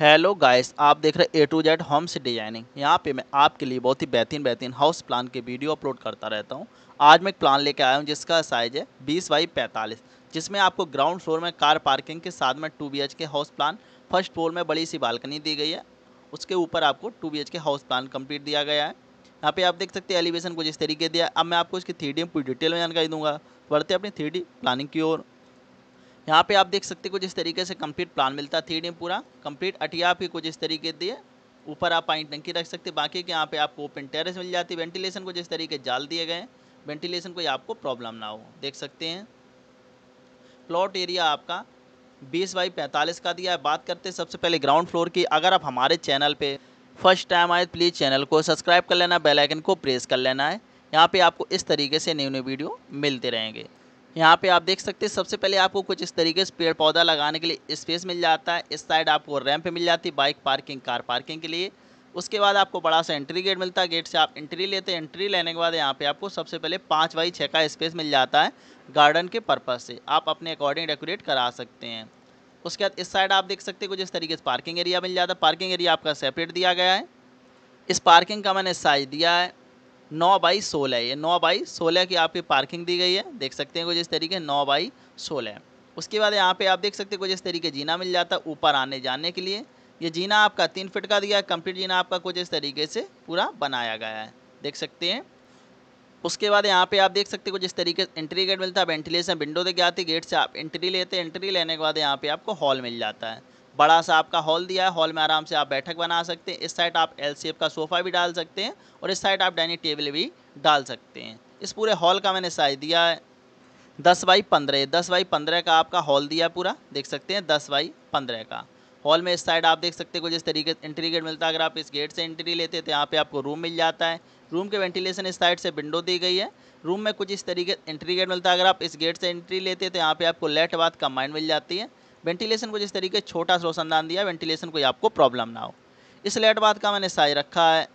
hello guys आप देख रहे A to Z homes designing यहाँ पे मैं आपके लिए बहुत ही बेहतरीन बेहतरीन हाउस प्लान के वीडियो अपलोड करता रहता हूँ आज मैं एक प्लान लेके आया हूँ जिसका साइज़ है बीस बाई पैंतालीस जिसमें आपको ग्राउंड फ्लोर में कार पार्किंग के साथ में two B K house plan first floor में बड़ी सी बालकनी दी गई है उसके ऊपर आपको two B K house plan complete दिया गया है यहाँ पे आप देख सकते हैं एलिवेशन कुछ इस तरीके दिया अब मैं आपको इसकी थ्री डी में पूरी डिटेल में जानकारी दूंगा बढ़ते अपनी थ्री प्लानिंग की ओर यहाँ पे आप देख सकते हो जिस तरीके से कंप्लीट प्लान मिलता है थ्री डी पूरा कंप्लीट अटिया भी कुछ इस तरीके दिए ऊपर आप पानी टंकी रख सकते बाकी के यहाँ पे आपको ओपन टेरेस मिल जाती है वेंटिलेशन को जिस तरीके जाल दिए गए वेंटिलेशन कोई आपको प्रॉब्लम ना हो देख सकते हैं प्लॉट एरिया आपका बीस बाई पैंतालीस का दिया है बात करते हैं सबसे पहले ग्राउंड फ्लोर की अगर आप हमारे चैनल पे फर्स्ट टाइम आए प्लीज़ चैनल को सब्सक्राइब कर लेना बेल आइकन को प्रेस कर लेना है यहाँ पे आपको इस तरीके से न्यू न्यू वीडियो मिलते रहेंगे यहाँ पे आप देख सकते हैं सबसे पहले आपको कुछ इस तरीके से पेड़ पौधा लगाने के लिए स्पेस मिल जाता है इस साइड आपको रैंप मिल जाती है बाइक पार्किंग कार पार्किंग के लिए उसके बाद आपको बड़ा सा एंट्री गेट मिलता है गेट से आप एंट्री लेते हैं एंट्री लेने के बाद यहाँ पे आपको सबसे पहले पाँच बाई छः का स्पेस मिल जाता है गार्डन के पर्पज़ से आप अपने अकॉर्डिंग डेकोरेट करा सकते हैं उसके बाद इस साइड आप देख सकते हैं कुछ इस तरीके से पार्किंग एरिया मिल जाता है पार्किंग एरिया आपका सेपरेट दिया गया है इस पार्किंग का मैंने साइज दिया है नौ बाई सोलह ये नौ बाई सोलह की आपकी पार्किंग दी गई है देख सकते हैं कुछ इस तरीके नौ बाई सोलह उसके बाद यहाँ पे आप देख सकते हैं कुछ इस तरीके जीना मिल जाता है ऊपर आने जाने के लिए ये जीना आपका तीन फिट का दिया है कंप्लीट जीना आपका कुछ इस तरीके से पूरा बनाया गया है देख सकते हैं उसके बाद यहाँ पे आप देख सकते हो जिस तरीके से एंट्री गेट मिलता है वेंटिलेशन विंडो देखे आती गेट से आप एंट्री लेते हैं एंट्री लेने के बाद यहाँ पे आपको हॉल मिल जाता है बड़ा सा आपका हॉल दिया है हॉल में आराम से आप बैठक बना सकते हैं इस साइड आप एल का सोफ़ा भी डाल सकते हैं और इस साइड आप डाइनिंग टेबल भी डाल सकते हैं इस पूरे हॉल का मैंने साइज़ दिया है दस बाई पंद्रह दस बाई पंद्रह का आपका हॉल दिया पूरा देख सकते हैं दस बाई पंद्रह का हॉल में इस साइड आप देख सकते हैं कुछ इस तरीके से एंट्री गेट मिलता है अगर आप इस गेट से एंट्री लेते हैं तो यहाँ पे आपको रूम मिल जाता है रूम के वेंटिलेशन इस साइड से विंडो दी गई है रूम में कुछ इस तरीके एंट्री गेट मिलता है अगर आप इस गेट से एंट्री लेते हैं तो यहाँ पर आपको लेट बाद कंबाइन मिल जाती है वेंटिलेशन को जिस तरीके छोटा सा रोशनदान दिया वेंटिलेशन कोई आपको प्रॉब्लम ना हो इस लेट बाद का मैंने साइज रखा है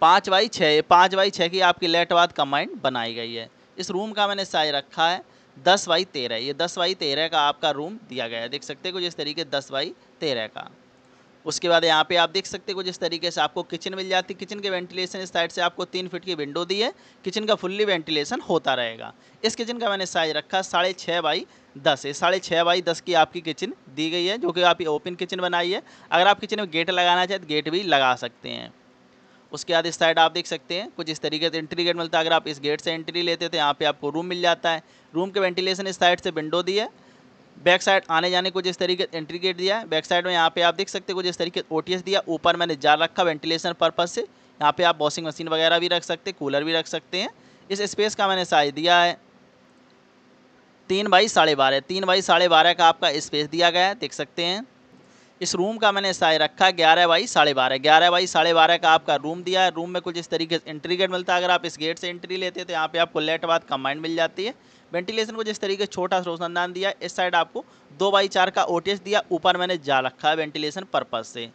पाँच बाई छः पाँच बाई छः की आपकी लेट बाद कम्बाइंड बनाई गई है इस रूम का मैंने साइज रखा है दस बाई तेरह ये दस बाई तेरह का आपका रूम दिया गया है देख सकते हो जिस तरीके दस बाई तेरह का उसके बाद यहाँ पे आप देख सकते हो जिस तरीके से आपको किचन मिल जाती किचन के वेंटिलेशन इस साइड से आपको तीन फीट की विंडो दी है किचन का फुल्ली वेंटिलेशन होता रहेगा इस किचन का मैंने साइज़ रखा साढ़े छः बाई दस है साढ़े छः बाई दस की आपकी किचन दी गई है जो कि आप ओपन किचन बनाई है अगर आप किचन में गेट लगाना चाहें तो गेट भी लगा सकते हैं उसके बाद इस साइड आप देख सकते हैं कुछ इस तरीके से एंट्री गेट मिलता है अगर आप इस गेट से एंट्री लेते तो यहाँ पर आपको रूम मिल जाता है रूम के वेंटिलेशन इस साइड से विंडो दी है बैक साइड आने जाने को जिस तरीके एंट्री गेट दिया है बैक साइड में यहाँ पे आप देख सकते हो कुछ तरीके ओ दिया ऊपर मैंने जार रखा वेंटिलेशन पर्पज़ से यहाँ पे आप वॉशिंग मशीन वगैरह भी रख सकते कूलर भी रख सकते हैं इस स्पेस का मैंने साइज दिया है तीन बाई साढ़े बारह तीन बाई साढ़े बारह का आपका स्पेस दिया गया है देख सकते हैं इस रूम का मैंने साइज रखा ग्यारह बाई साढ़े बारह ग्यारह बाई साढ़े बारह का आपका रूम दिया है रूम में कुछ इस तरीके से एंट्री गेट मिलता है अगर आप इस गेट से एंट्री लेते तो यहाँ पे आपको लेट बाद कंबाइंड मिल जाती है वेंटिलेशन को जिस तरीके छोटा रोशनदान दिया इस साइड आपको दो बाई चार का एस दिया ऊपर मैंने जा रखा है वेंटिलेशन पर्पज़ से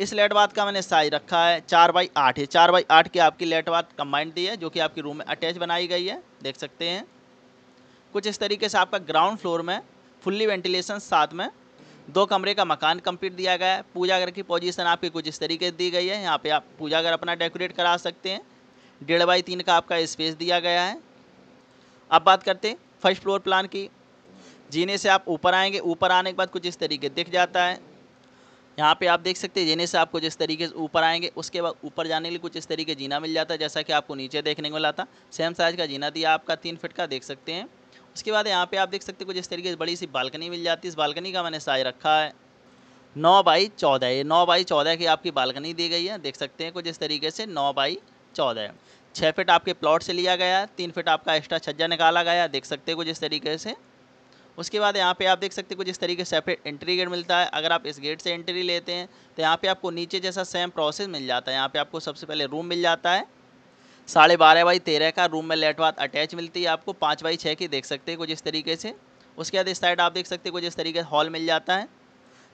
इस लेट बाद का मैंने साइज रखा है चार बाई आठ है चार बाई आठ की आपकी लेट बाद कंबाइंड दी है जो कि आपकी रूम में अटैच बनाई गई है देख सकते हैं कुछ इस तरीके से आपका ग्राउंड फ्लोर में फुल्ली वेंटिलेशन साथ में दो कमरे का मकान कंप्लीट दिया गया है पूजा घर की पोजीशन आपकी कुछ इस तरीके दी गई है यहाँ पे आप पूजा घर अपना डेकोरेट करा सकते हैं डेढ़ बाई तीन का आपका स्पेस दिया गया है अब बात करते हैं फर्स्ट फ्लोर प्लान की जीने से आप ऊपर आएंगे ऊपर आने के बाद कुछ इस तरीके दिख जाता है यहाँ पे आप देख सकते हैं जीने से आपको जिस तरीके से ऊपर आएंगे उसके बाद ऊपर जाने के लिए कुछ इस तरीके जीना मिल जाता है जैसा कि आपको नीचे देखने को मिला था सेम साइज़ का जीना दिया आपका तीन फिट का देख सकते हैं उसके बाद यहाँ पे आप देख सकते हो कुछ इस तरीके से बड़ी सी बालकनी मिल जाती है इस बालकनी का मैंने साइज रखा है नौ बाई चौदह ये नौ बाई चौदह की आपकी बालकनी दी गई है देख सकते हैं कुछ इस तरीके से नौ बाई चौदह छः फिट आपके प्लॉट से लिया गया है तीन फिट आपका एक्स्ट्रा छज्जा निकाला गया देख सकते हैं कुछ इस तरीके से उसके बाद यहाँ पे आप देख सकते हैं कुछ इस तरीके से सेपरेट एंट्री गेट मिलता है अगर आप इस गेट से एंट्री लेते हैं तो यहाँ पे आपको नीचे जैसा सेम प्रोसेस मिल जाता है यहाँ पे आपको सबसे पहले रूम मिल जाता है साढ़े बारह बाई तेरह का रूम में लेट बाथ अटैच मिलती है आपको पाँच बाई छः की देख सकते हैं कुछ इस तरीके से उसके बाद इस साइड आप देख सकते हैं कुछ इस तरीके से हॉल मिल जाता है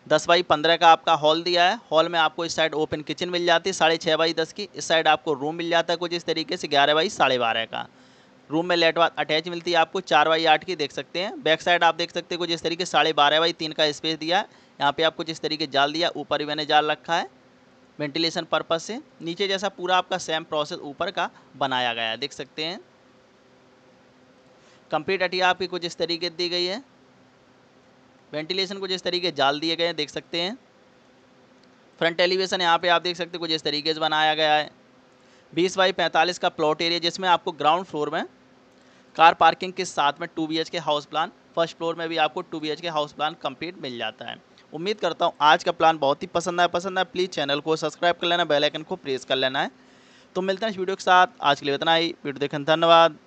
दस बाई पंद्रह का आपका हॉल दिया है हॉल में आपको इस साइड ओपन किचन मिल जाती है साढ़े छः बाई दस की इस साइड आपको रूम मिल जाता है कुछ इस तरीके से ग्यारह बाई साढ़े बारह का रूम में लेट बाथ अटैच मिलती है आपको चार बाई आठ की देख सकते हैं बैक साइड आप देख सकते हैं कुछ इस तरीके साढ़े बारह बाई तीन का स्पेस दिया है यहाँ पर आपको जिस तरीके जाल दिया ऊपर भी मैंने जाल रखा है वेंटिलेशन पर्पज़ से नीचे जैसा पूरा आपका सेम प्रोसेस ऊपर का बनाया गया है देख सकते हैं कंप्लीट अटिया आपकी कुछ इस तरीके दी गई है वेंटिलेशन कुछ इस तरीके जाल दिए गए हैं देख सकते हैं फ्रंट एलिवेशन यहाँ पे आप देख सकते हैं कुछ इस तरीके से बनाया गया है बीस बाई पैंतालीस का प्लॉट एरिया जिसमें आपको ग्राउंड फ्लोर में कार पार्किंग के साथ में two B K house plan first floor में भी आपको two B K house plan complete मिल जाता है उम्मीद करता हूँ आज का प्लान बहुत ही पसंद आया पसंद आया प्लीज़ चैनल को सब्सक्राइब कर लेना बेलाइकन को प्रेस कर लेना है तो मिलते हैं इस वीडियो के साथ आज के लिए इतना ही वीडियो देखने धन्यवाद